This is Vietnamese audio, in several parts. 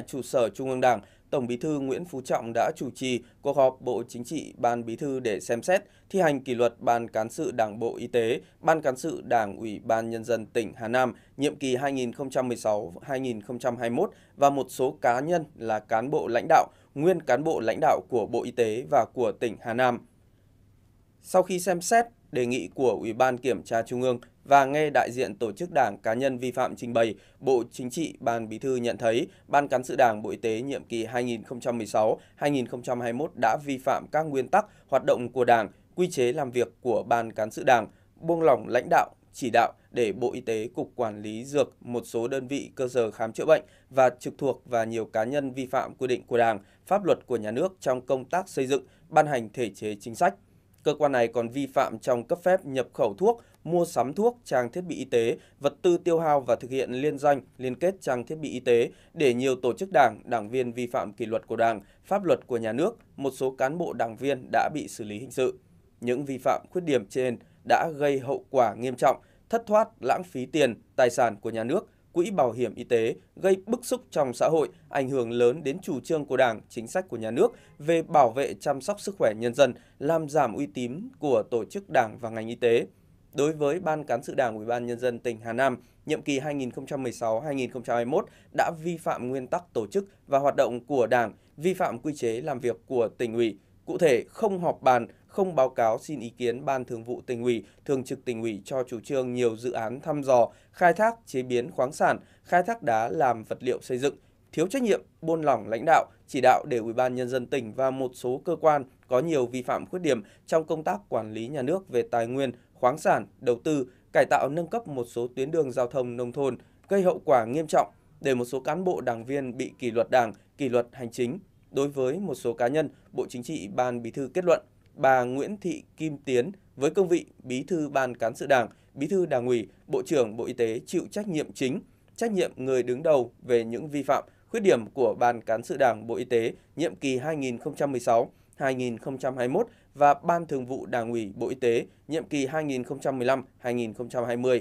tại trụ sở Trung ương Đảng, Tổng Bí thư Nguyễn Phú Trọng đã chủ trì cuộc họp Bộ Chính trị Ban Bí thư để xem xét thi hành kỷ luật Ban Cán sự Đảng Bộ Y tế, Ban Cán sự Đảng Ủy ban Nhân dân tỉnh Hà Nam nhiệm kỳ 2016-2021 và một số cá nhân là cán bộ lãnh đạo, nguyên cán bộ lãnh đạo của Bộ Y tế và của tỉnh Hà Nam. Sau khi xem xét đề nghị của Ủy ban Kiểm tra Trung ương, và nghe đại diện tổ chức đảng cá nhân vi phạm trình bày, Bộ Chính trị Ban Bí thư nhận thấy Ban Cán sự Đảng Bộ Y tế nhiệm kỳ 2016-2021 đã vi phạm các nguyên tắc hoạt động của Đảng, quy chế làm việc của Ban Cán sự Đảng, buông lỏng lãnh đạo, chỉ đạo để Bộ Y tế, Cục Quản lý Dược, một số đơn vị cơ sở khám chữa bệnh và trực thuộc và nhiều cá nhân vi phạm quy định của Đảng, pháp luật của nhà nước trong công tác xây dựng, ban hành thể chế chính sách. Cơ quan này còn vi phạm trong cấp phép nhập khẩu thuốc mua sắm thuốc, trang thiết bị y tế, vật tư tiêu hao và thực hiện liên danh, liên kết trang thiết bị y tế để nhiều tổ chức đảng, đảng viên vi phạm kỷ luật của Đảng, pháp luật của nhà nước, một số cán bộ đảng viên đã bị xử lý hình sự. Những vi phạm khuyết điểm trên đã gây hậu quả nghiêm trọng, thất thoát, lãng phí tiền, tài sản của nhà nước, quỹ bảo hiểm y tế gây bức xúc trong xã hội, ảnh hưởng lớn đến chủ trương của Đảng, chính sách của nhà nước về bảo vệ chăm sóc sức khỏe nhân dân, làm giảm uy tín của tổ chức Đảng và ngành y tế đối với Ban Cán sự Đảng Ủy ban Nhân dân tỉnh Hà Nam nhiệm kỳ 2016-2021 đã vi phạm nguyên tắc tổ chức và hoạt động của Đảng, vi phạm quy chế làm việc của tỉnh ủy, cụ thể không họp bàn, không báo cáo xin ý kiến Ban Thường vụ tỉnh ủy, Thường trực tỉnh ủy cho chủ trương nhiều dự án thăm dò, khai thác, chế biến khoáng sản, khai thác đá làm vật liệu xây dựng, thiếu trách nhiệm, buôn lỏng lãnh đạo, chỉ đạo để Ủy ban nhân dân tỉnh và một số cơ quan có nhiều vi phạm khuyết điểm trong công tác quản lý nhà nước về tài nguyên, khoáng sản, đầu tư, cải tạo nâng cấp một số tuyến đường giao thông nông thôn gây hậu quả nghiêm trọng để một số cán bộ đảng viên bị kỷ luật đảng, kỷ luật hành chính. Đối với một số cá nhân, Bộ Chính trị Ban Bí thư kết luận bà Nguyễn Thị Kim Tiến với cương vị Bí thư Ban Cán sự Đảng, Bí thư Đảng ủy, Bộ trưởng Bộ Y tế chịu trách nhiệm chính, trách nhiệm người đứng đầu về những vi phạm, khuyết điểm của Ban Cán sự Đảng Bộ Y tế nhiệm kỳ 2016-2021 và Ban Thường vụ Đảng ủy Bộ Y tế nhiệm kỳ 2015-2020.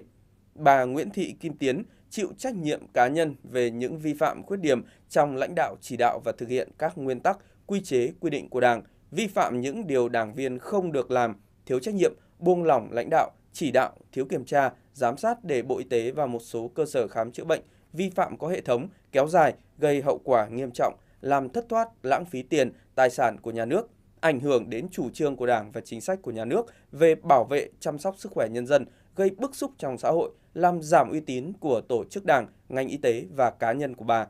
Bà Nguyễn Thị Kim Tiến chịu trách nhiệm cá nhân về những vi phạm khuyết điểm trong lãnh đạo chỉ đạo và thực hiện các nguyên tắc, quy chế, quy định của Đảng, vi phạm những điều đảng viên không được làm, thiếu trách nhiệm, buông lỏng lãnh đạo, chỉ đạo, thiếu kiểm tra, giám sát để Bộ Y tế và một số cơ sở khám chữa bệnh vi phạm có hệ thống, kéo dài, gây hậu quả nghiêm trọng, làm thất thoát, lãng phí tiền, tài sản của nhà nước, ảnh hưởng đến chủ trương của Đảng và chính sách của nhà nước về bảo vệ chăm sóc sức khỏe nhân dân, gây bức xúc trong xã hội, làm giảm uy tín của tổ chức Đảng, ngành y tế và cá nhân của bà.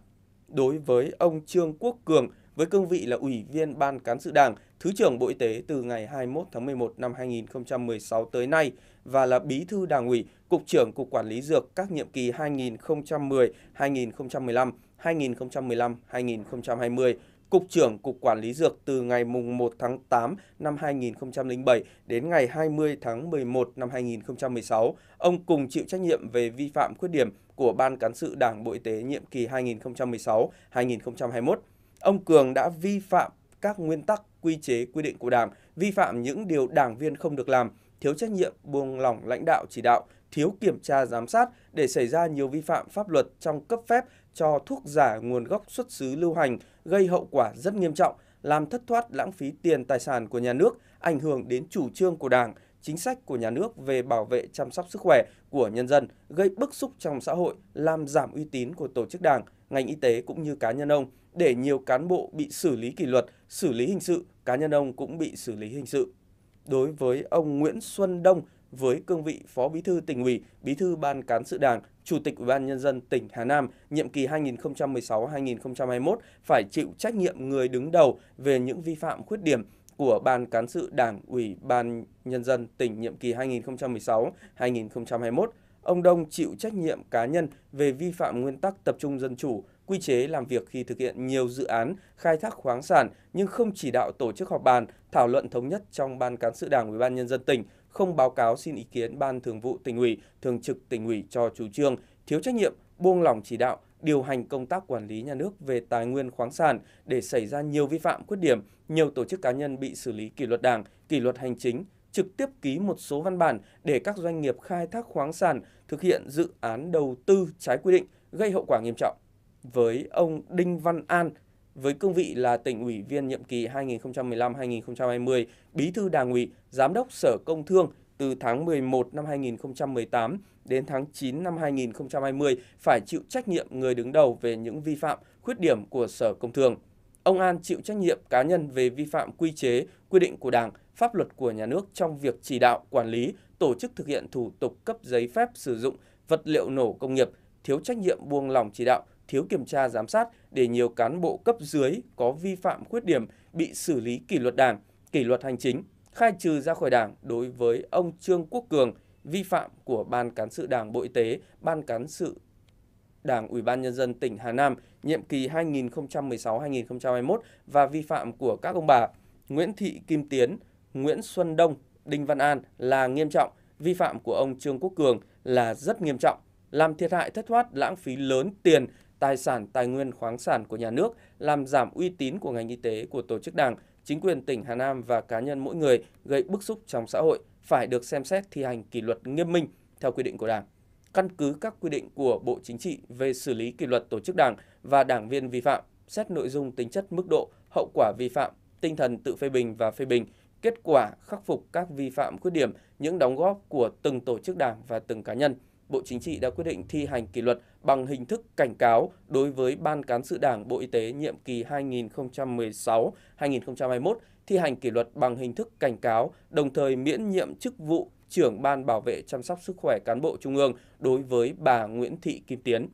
Đối với ông Trương Quốc Cường, với cương vị là Ủy viên Ban Cán sự Đảng, Thứ trưởng Bộ Y tế từ ngày 21 tháng 11 năm 2016 tới nay và là Bí thư Đảng ủy, Cục trưởng Cục Quản lý Dược các nhiệm kỳ 2010-2015, 2015-2020, Cục trưởng Cục Quản lý Dược từ ngày 1 tháng 8 năm 2007 đến ngày 20 tháng 11 năm 2016. Ông cùng chịu trách nhiệm về vi phạm khuyết điểm của Ban Cán sự Đảng Bộ Y tế nhiệm kỳ 2016-2021. Ông Cường đã vi phạm các nguyên tắc, quy chế, quy định của Đảng, vi phạm những điều đảng viên không được làm, thiếu trách nhiệm, buông lỏng lãnh đạo chỉ đạo, thiếu kiểm tra giám sát để xảy ra nhiều vi phạm pháp luật trong cấp phép cho thuốc giả nguồn gốc xuất xứ lưu hành gây hậu quả rất nghiêm trọng, làm thất thoát lãng phí tiền tài sản của nhà nước, ảnh hưởng đến chủ trương của Đảng, chính sách của nhà nước về bảo vệ chăm sóc sức khỏe của nhân dân, gây bức xúc trong xã hội, làm giảm uy tín của tổ chức Đảng, ngành y tế cũng như cá nhân ông, để nhiều cán bộ bị xử lý kỷ luật, xử lý hình sự, cá nhân ông cũng bị xử lý hình sự. Đối với ông Nguyễn Xuân Đông, với cương vị Phó Bí thư tỉnh ủy, Bí thư Ban cán sự Đảng, Chủ tịch Ủy ban nhân dân tỉnh Hà Nam nhiệm kỳ 2016-2021 phải chịu trách nhiệm người đứng đầu về những vi phạm khuyết điểm của Ban cán sự Đảng Ủy ban nhân dân tỉnh nhiệm kỳ 2016-2021. Ông Đông chịu trách nhiệm cá nhân về vi phạm nguyên tắc tập trung dân chủ, quy chế làm việc khi thực hiện nhiều dự án khai thác khoáng sản nhưng không chỉ đạo tổ chức họp bàn, thảo luận thống nhất trong ban cán sự Đảng Ủy ban nhân dân tỉnh, không báo cáo xin ý kiến ban thường vụ tỉnh ủy, thường trực tỉnh ủy cho chủ trương, thiếu trách nhiệm, buông lỏng chỉ đạo, điều hành công tác quản lý nhà nước về tài nguyên khoáng sản để xảy ra nhiều vi phạm khuyết điểm, nhiều tổ chức cá nhân bị xử lý kỷ luật đảng, kỷ luật hành chính, trực tiếp ký một số văn bản để các doanh nghiệp khai thác khoáng sản thực hiện dự án đầu tư trái quy định gây hậu quả nghiêm trọng với ông Đinh Văn An với cương vị là tỉnh ủy viên nhiệm kỳ 2015-2020, bí thư đảng ủy, giám đốc Sở Công Thương từ tháng 11 năm 2018 đến tháng 9 năm 2020 phải chịu trách nhiệm người đứng đầu về những vi phạm, khuyết điểm của Sở Công Thương. Ông An chịu trách nhiệm cá nhân về vi phạm quy chế, quy định của Đảng, pháp luật của nhà nước trong việc chỉ đạo, quản lý, tổ chức thực hiện thủ tục cấp giấy phép sử dụng vật liệu nổ công nghiệp, thiếu trách nhiệm buông lỏng chỉ đạo, thiếu kiểm tra giám sát để nhiều cán bộ cấp dưới có vi phạm khuyết điểm bị xử lý kỷ luật đảng, kỷ luật hành chính, khai trừ ra khỏi đảng đối với ông Trương Quốc Cường, vi phạm của Ban Cán sự Đảng Bộ Y tế, Ban Cán sự Đảng Ủy ban Nhân dân tỉnh Hà Nam nhiệm kỳ 2016-2021 và vi phạm của các ông bà Nguyễn Thị Kim Tiến, Nguyễn Xuân Đông, Đinh Văn An là nghiêm trọng, vi phạm của ông Trương Quốc Cường là rất nghiêm trọng, làm thiệt hại thất thoát lãng phí lớn tiền tài sản tài nguyên khoáng sản của nhà nước, làm giảm uy tín của ngành y tế của tổ chức đảng, chính quyền tỉnh Hà Nam và cá nhân mỗi người gây bức xúc trong xã hội phải được xem xét thi hành kỷ luật nghiêm minh theo quy định của Đảng. Căn cứ các quy định của Bộ Chính trị về xử lý kỷ luật tổ chức đảng và đảng viên vi phạm, xét nội dung tính chất mức độ, hậu quả vi phạm, tinh thần tự phê bình và phê bình, kết quả khắc phục các vi phạm khuyết điểm, những đóng góp của từng tổ chức đảng và từng cá nhân – Bộ Chính trị đã quyết định thi hành kỷ luật bằng hình thức cảnh cáo đối với Ban Cán sự Đảng Bộ Y tế nhiệm kỳ 2016-2021, thi hành kỷ luật bằng hình thức cảnh cáo, đồng thời miễn nhiệm chức vụ trưởng Ban Bảo vệ chăm sóc sức khỏe cán bộ Trung ương đối với bà Nguyễn Thị Kim Tiến.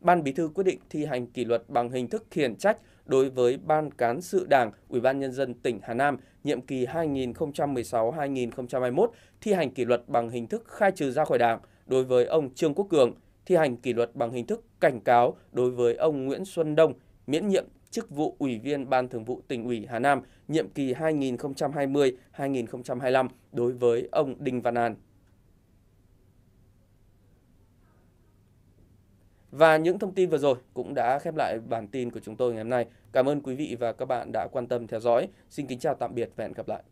Ban Bí thư quyết định thi hành kỷ luật bằng hình thức khiển trách đối với Ban Cán sự Đảng, Ủy ban Nhân dân tỉnh Hà Nam, nhiệm kỳ 2016-2021, thi hành kỷ luật bằng hình thức khai trừ ra khỏi Đảng, đối với ông Trương Quốc Cường, thi hành kỷ luật bằng hình thức cảnh cáo đối với ông Nguyễn Xuân Đông, miễn nhiệm chức vụ Ủy viên Ban Thường vụ Tỉnh ủy Hà Nam nhiệm kỳ 2020-2025 đối với ông Đinh Văn An. Và những thông tin vừa rồi cũng đã khép lại bản tin của chúng tôi ngày hôm nay. Cảm ơn quý vị và các bạn đã quan tâm theo dõi. Xin kính chào tạm biệt và hẹn gặp lại.